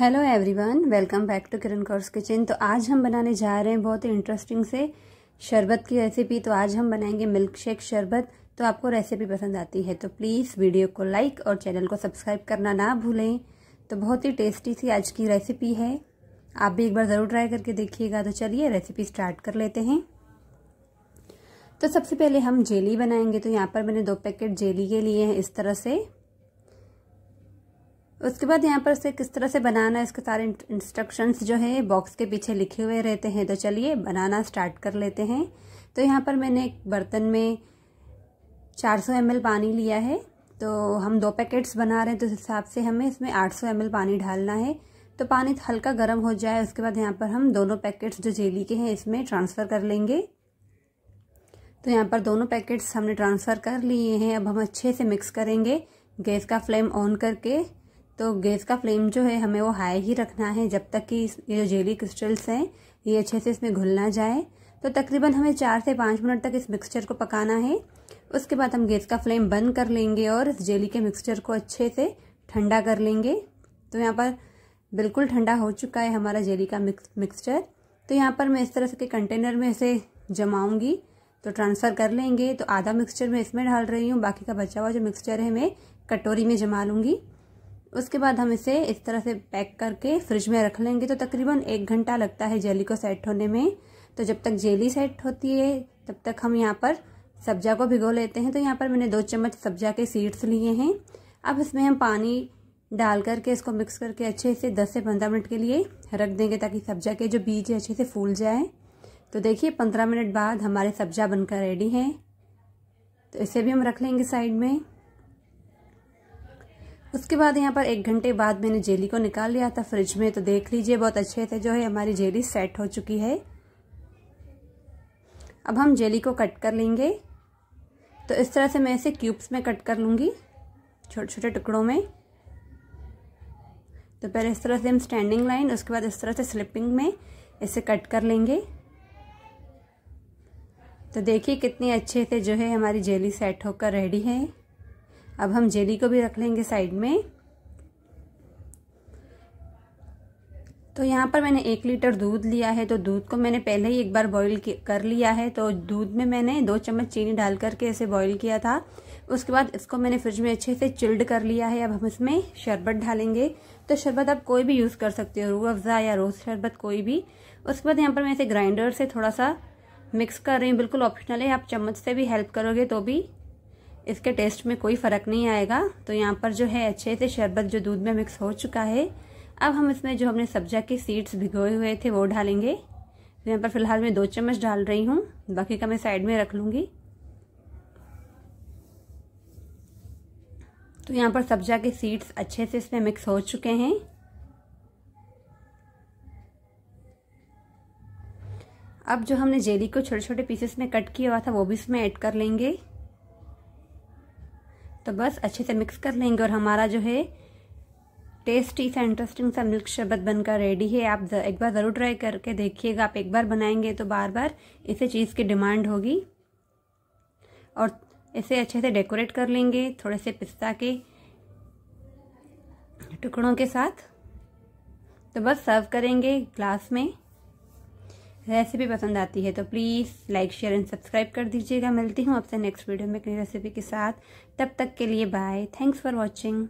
hello everyone welcome back to Kiran Kaur's kitchen तो आज हम बनाने जा रहे हैं बहुत ही इंटरेस्टिंग से शरबत की रेसिपी तो आज हम बनाएंगे मिल्क शेक शरबत तो आपको रेसिपी पसंद आती है तो प्लीज़ वीडियो को लाइक और चैनल को सब्सक्राइब करना ना भूलें तो बहुत ही टेस्टी सी आज की रेसिपी है आप भी एक बार ज़रूर ट्राई करके देखिएगा तो चलिए रेसिपी स्टार्ट कर लेते हैं तो सबसे पहले हम जेली बनाएंगे तो यहाँ पर मैंने दो पैकेट जेली के लिए हैं इस तरह से उसके बाद यहाँ पर से किस तरह से बनाना है इसके सारे इंस्ट्रक्शंस जो है बॉक्स के पीछे लिखे हुए रहते हैं तो चलिए बनाना स्टार्ट कर लेते हैं तो यहाँ पर मैंने एक बर्तन में 400 सौ पानी लिया है तो हम दो पैकेट्स बना रहे हैं तो उस हिसाब से हमें इसमें 800 सौ पानी डालना है तो पानी हल्का गर्म हो जाए उसके बाद यहाँ पर हम दोनों पैकेट्स जो जेली के हैं इसमें ट्रांसफ़र कर लेंगे तो यहाँ पर दोनों पैकेट्स हमने ट्रांसफ़र कर लिए हैं अब हम अच्छे से मिक्स करेंगे गैस का फ्लेम ऑन करके तो गैस का फ्लेम जो है हमें वो हाई ही रखना है जब तक कि ये जो जेली क्रिस्टल्स हैं ये अच्छे से इसमें घुल ना जाए तो तकरीबन हमें चार से पाँच मिनट तक इस मिक्सचर को पकाना है उसके बाद हम गैस का फ्लेम बंद कर लेंगे और इस जेली के मिक्सचर को अच्छे से ठंडा कर लेंगे तो यहाँ पर बिल्कुल ठंडा हो चुका है हमारा जेली का मिक्स मिक्सचर तो यहाँ पर मैं इस तरह से कंटेनर में इसे जमाऊँगी तो ट्रांसफ़र कर लेंगे तो आधा मिक्सचर मैं इसमें डाल रही हूँ बाकी का बचा हुआ जो मिक्सचर है मैं कटोरी में जमा लूँगी उसके बाद हम इसे इस तरह से पैक करके फ्रिज में रख लेंगे तो तकरीबन एक घंटा लगता है जेली को सेट होने में तो जब तक जेली सेट होती है तब तक हम यहाँ पर सब्जा को भिगो लेते हैं तो यहाँ पर मैंने दो चम्मच सब्जा के सीड्स लिए हैं अब इसमें हम पानी डाल करके इसको मिक्स करके अच्छे से 10 से 15 मिनट के लिए रख देंगे ताकि सब्जा के जो बीज है अच्छे से फूल जाए तो देखिए 15 मिनट बाद हमारे सब्जा बनकर रेडी है तो इसे भी हम रख लेंगे साइड में उसके बाद यहाँ पर एक घंटे बाद मैंने जेली को निकाल लिया था फ्रिज में तो देख लीजिए बहुत अच्छे से जो है हमारी जेली सेट हो चुकी है अब हम जेली को कट कर लेंगे तो इस तरह से मैं इसे क्यूब्स में कट कर लूँगी छोटे छोटे टुकड़ों में तो पहले इस तरह से हम स्टैंडिंग लाइन उसके बाद इस तरह से स्लिपिंग में इसे कट कर लेंगे तो देखिए कितने अच्छे से जो है हमारी जेली सेट होकर रेडी है अब हम जेली को भी रख लेंगे साइड में तो यहाँ पर मैंने एक लीटर दूध लिया है तो दूध को मैंने पहले ही एक बार बॉईल कर लिया है तो दूध में मैंने दो चम्मच चीनी डाल करके इसे बॉईल किया था उसके बाद इसको मैंने फ्रिज में अच्छे से चिल्ड कर लिया है अब हम इसमें शरबत डालेंगे तो शरबत आप कोई भी यूज़ कर सकते हो रूह अफ़ज़ा या रोज़ शरबत कोई भी उसके बाद यहाँ पर मैं इसे ग्राइंडर से थोड़ा सा मिक्स कर रही हूँ बिल्कुल ऑप्शनल है आप चम्मच से भी हेल्प करोगे तो भी इसके टेस्ट में कोई फ़र्क नहीं आएगा तो यहाँ पर जो है अच्छे से शरबत जो दूध में मिक्स हो चुका है अब हम इसमें जो हमने सब्जा के सीड्स भिगोए हुए थे वो डालेंगे तो यहाँ पर फिलहाल मैं दो चम्मच डाल रही हूँ बाकी का मैं साइड में रख लूँगी तो यहाँ पर सब्जा के सीड्स अच्छे से इसमें मिक्स हो चुके हैं अब जो हमने जेली को छोटे छोटे पीसेस में कट किया हुआ था वो भी इसमें ऐड कर लेंगे तो बस अच्छे से मिक्स कर लेंगे और हमारा जो है टेस्टी सा इंटरेस्टिंग सा मिल्क शरबत बनकर रेडी है आप एक बार ज़रूर ट्राई करके देखिएगा आप एक बार बनाएंगे तो बार बार इसे चीज़ की डिमांड होगी और इसे अच्छे से डेकोरेट कर लेंगे थोड़े से पिस्ता के टुकड़ों के साथ तो बस सर्व करेंगे ग्लास में रेसिपी पसंद आती है तो please like share and subscribe कर दीजिएगा मिलती हूँ आपसे नेक्स्ट वीडियो में अपनी रेसिपी के साथ तब तक के लिए बाय थैंक्स फॉर वॉचिंग